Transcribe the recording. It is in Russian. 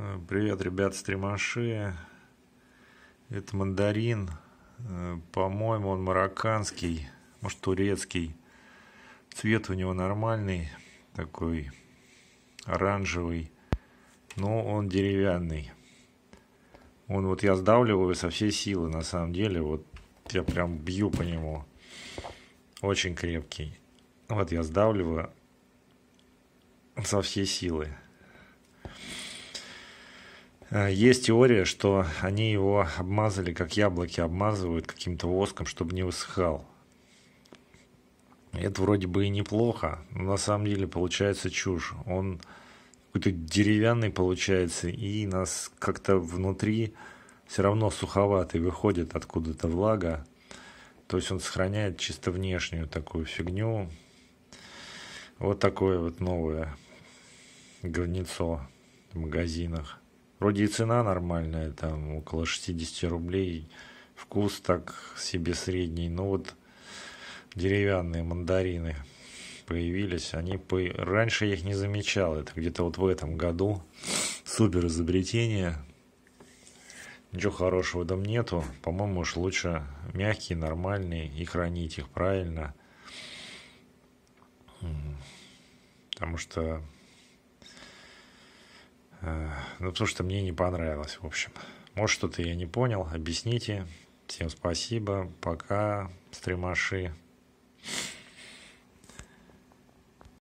Э, привет, ребят, стримаши. Это мандарин. Э, по-моему, он марокканский, может, турецкий. Цвет у него нормальный, такой оранжевый, но он деревянный. Он вот я сдавливаю со всей силы, на самом деле, вот я прям бью по нему. Очень крепкий. Вот я сдавливаю со всей силы. Э, есть теория, что они его обмазали, как яблоки обмазывают каким-то воском, чтобы не высыхал. Это вроде бы и неплохо, но на самом деле получается чушь. Он какой-то деревянный получается, и нас как-то внутри все равно суховатый выходит откуда-то влага. То есть он сохраняет чисто внешнюю такую фигню. Вот такое вот новое говнецо в магазинах. Вроде и цена нормальная, там около 60 рублей. Вкус так себе средний. Но вот деревянные мандарины появились. Они по... Раньше я их не замечал. Это где-то вот в этом году. Супер изобретение. Ничего хорошего там нету. По-моему, уж лучше мягкие, нормальные и хранить их правильно. Потому что Э, ну, потому что мне не понравилось, в общем. Может, что-то я не понял, объясните. Всем спасибо, пока, стримаши.